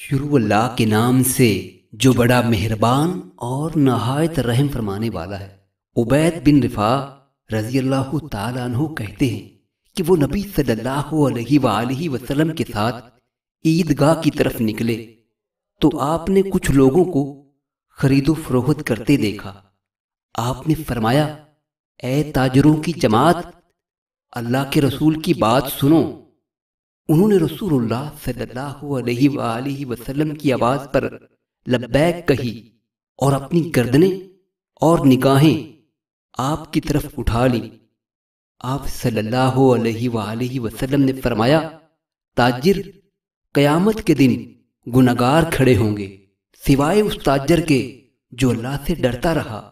शुरू अल्लाह के नाम से जो बड़ा मेहरबान और नहायत रहम फरमाने वाला है उबैद बिन रिफा रजी अल्लाह तु कहते हैं कि वो नबी सल्लल्लाहु अलैहि सल्ला वसल्लम के साथ ईदगाह की तरफ निकले तो आपने कुछ लोगों को खरीदो फरोहत करते देखा आपने फरमाया ए ताजरों की जमात अल्लाह के रसूल की बात सुनो उन्होंने रसूलुल्लाह सल्लल्लाहु वसल्लम की आवाज़ पर लब्बैक कही और अपनी गर्दने और निगाहें आपकी तरफ उठा ली आप सल्लल्लाहु अलैहि वसल्लम ने फरमाया ताजिर कयामत के दिन गुनागार खड़े होंगे सिवाय उस ताजर के जो अल्लाह से डरता रहा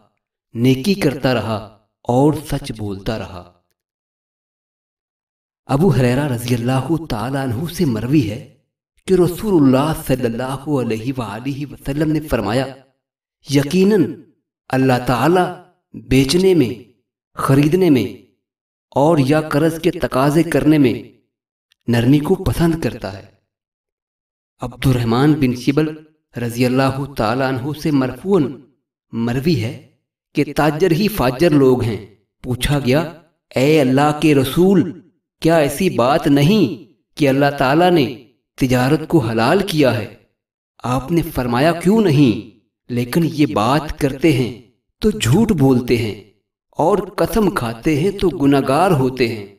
नेकी करता रहा और सच बोलता रहा अबू हरेरा रजी अल्लाह तु से मरवी है कि रसूलुल्लाह सल्लल्लाहु वसल्लम ने फरमाया यकीनन अल्लाह ताला बेचने में खरीदने में और या कर्ज के तकाजे करने में नरमी को पसंद करता है अब्दुलरहमान बिन शिबल रजी अल्लाह तु से मरफून मरवी है कि ताजर ही फाजर लोग हैं पूछा गया ए अल्लाह के रसूल क्या ऐसी बात नहीं कि अल्लाह ताला ने तिजारत को हलाल किया है आपने फरमाया क्यों नहीं लेकिन ये बात करते हैं तो झूठ बोलते हैं और कसम खाते हैं तो गुनागार होते हैं